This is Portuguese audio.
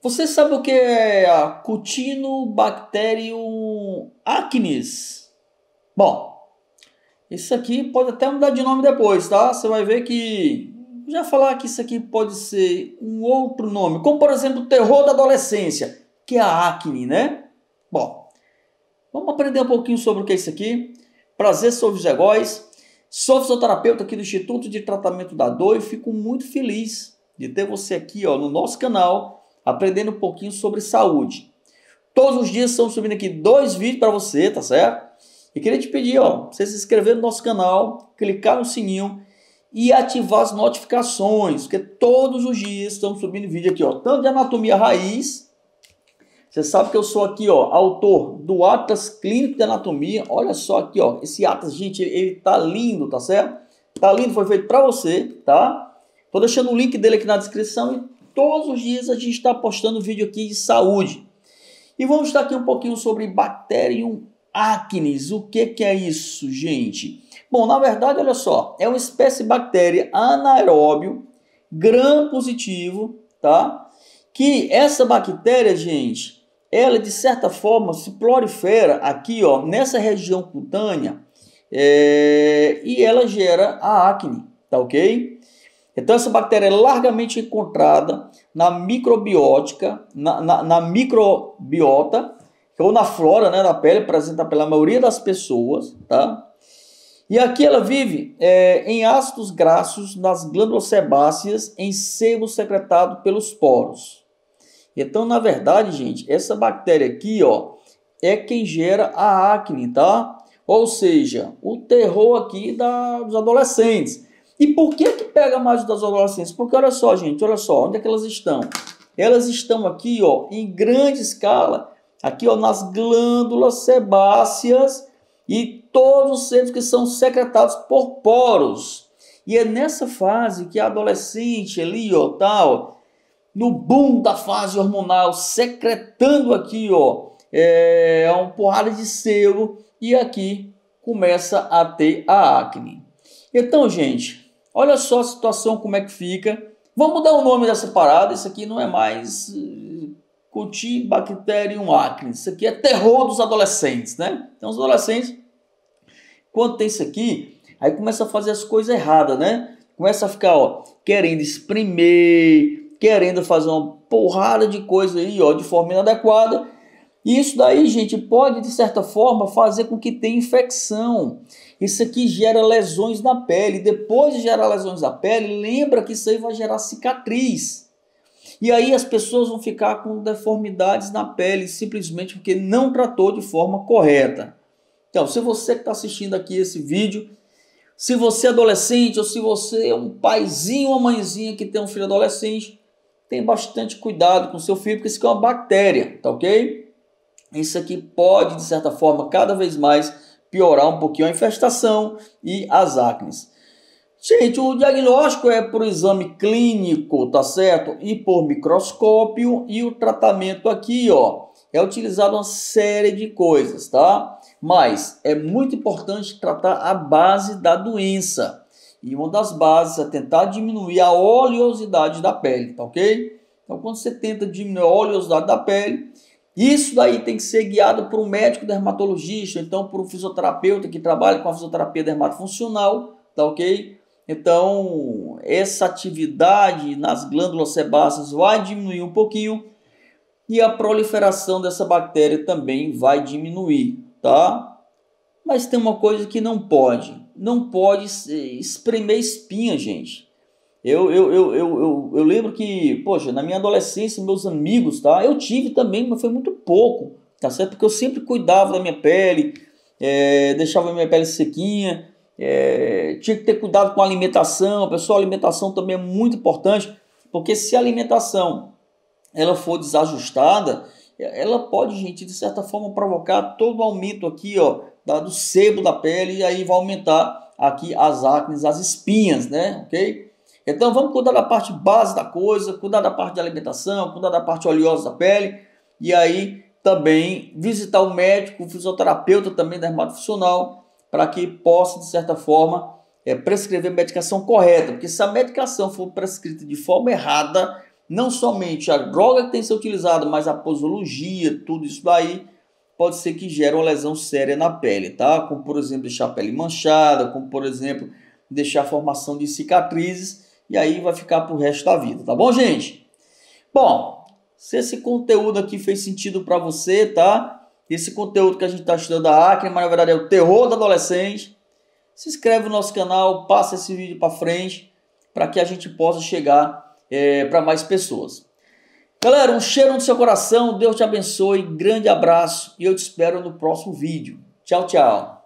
Você sabe o que é a Cutinobacterium acnes? Bom, isso aqui pode até mudar de nome depois, tá? Você vai ver que já falar que isso aqui pode ser um outro nome, como por exemplo o terror da adolescência, que é a acne, né? Bom, vamos aprender um pouquinho sobre o que é isso aqui. Prazer, sou José Góes, sou fisioterapeuta aqui do Instituto de Tratamento da Dor e fico muito feliz de ter você aqui ó, no nosso canal aprendendo um pouquinho sobre saúde. Todos os dias estamos subindo aqui dois vídeos para você, tá certo? E queria te pedir, ó, você se inscrever no nosso canal, clicar no sininho e ativar as notificações, porque todos os dias estamos subindo vídeo aqui, ó, tanto de anatomia raiz. Você sabe que eu sou aqui, ó, autor do Atlas Clínico de Anatomia. Olha só aqui, ó, esse Atlas, gente, ele tá lindo, tá certo? Tá lindo, foi feito para você, tá? Tô deixando o link dele aqui na descrição e todos os dias a gente está postando vídeo aqui de saúde. E vamos estar aqui um pouquinho sobre Bacterium acnes. O que, que é isso, gente? Bom, na verdade, olha só, é uma espécie de bactéria anaeróbio gram positivo, tá? Que essa bactéria, gente, ela de certa forma se prolifera aqui, ó, nessa região cutânea é... e ela gera a acne, tá ok? Então, essa bactéria é largamente encontrada na microbiótica, na, na, na microbiota, ou na flora né, da pele, apresenta pela maioria das pessoas, tá? E aqui ela vive é, em ácidos graxos nas glândulas sebáceas, em sebo secretado pelos poros. Então, na verdade, gente, essa bactéria aqui, ó, é quem gera a acne, tá? Ou seja, o terror aqui da, dos adolescentes. E por que que pega mais das adolescentes? Porque olha só, gente, olha só, onde é que elas estão? Elas estão aqui, ó, em grande escala, aqui, ó, nas glândulas sebáceas e todos os seres que são secretados por poros. E é nessa fase que a adolescente ali, ó, tal, no boom da fase hormonal, secretando aqui, ó, é, é um porrada de selo e aqui começa a ter a acne. Então, gente, Olha só a situação como é que fica. Vamos mudar o nome dessa parada. Isso aqui não é mais eh, Cutibacterium Acne. Isso aqui é terror dos adolescentes, né? Então os adolescentes, quando tem isso aqui, aí começa a fazer as coisas erradas, né? Começa a ficar, ó, querendo exprimir, querendo fazer uma porrada de coisa aí, ó, de forma inadequada. E isso daí, gente, pode de certa forma fazer com que tenha infecção. Isso aqui gera lesões na pele. Depois de gerar lesões na pele, lembra que isso aí vai gerar cicatriz. E aí as pessoas vão ficar com deformidades na pele simplesmente porque não tratou de forma correta. Então, se você que está assistindo aqui esse vídeo, se você é adolescente ou se você é um paizinho ou mãezinha que tem um filho adolescente, tem bastante cuidado com seu filho, porque isso aqui é uma bactéria, tá ok? Isso aqui pode, de certa forma, cada vez mais piorar um pouquinho a infestação e as acnes. Gente, o diagnóstico é por exame clínico, tá certo? E por microscópio e o tratamento aqui, ó, é utilizado uma série de coisas, tá? Mas é muito importante tratar a base da doença. E uma das bases é tentar diminuir a oleosidade da pele, tá ok? Então, quando você tenta diminuir a oleosidade da pele, isso daí tem que ser guiado por um médico dermatologista, então por um fisioterapeuta que trabalha com a fisioterapia dermatofuncional, tá ok? Então, essa atividade nas glândulas sebáceas vai diminuir um pouquinho e a proliferação dessa bactéria também vai diminuir, tá? Mas tem uma coisa que não pode, não pode espremer espinha, gente. Eu, eu, eu, eu, eu, lembro que, poxa, na minha adolescência, meus amigos, tá? Eu tive também, mas foi muito pouco, tá certo? Porque eu sempre cuidava da minha pele, é, deixava a minha pele sequinha, é, tinha que ter cuidado com a alimentação. Pessoal, a alimentação também é muito importante, porque se a alimentação ela for desajustada, ela pode, gente, de certa forma provocar todo o aumento aqui, ó, do sebo da pele e aí vai aumentar aqui as acnes, as espinhas, né? OK? Então vamos cuidar da parte base da coisa, cuidar da parte de alimentação, cuidar da parte oleosa da pele e aí também visitar o médico, o fisioterapeuta também da dermatofuncional para que possa de certa forma é, prescrever medicação correta, porque se a medicação for prescrita de forma errada, não somente a droga que tem que ser utilizada, mas a posologia, tudo isso daí pode ser que gere uma lesão séria na pele, tá? Como por exemplo deixar a pele manchada, como por exemplo deixar a formação de cicatrizes e aí vai ficar para o resto da vida, tá bom, gente? Bom, se esse conteúdo aqui fez sentido para você, tá? Esse conteúdo que a gente está estudando da Acre, mas na verdade é o terror da adolescente, se inscreve no nosso canal, passa esse vídeo para frente, para que a gente possa chegar é, para mais pessoas. Galera, um cheiro no seu coração, Deus te abençoe, grande abraço e eu te espero no próximo vídeo. Tchau, tchau.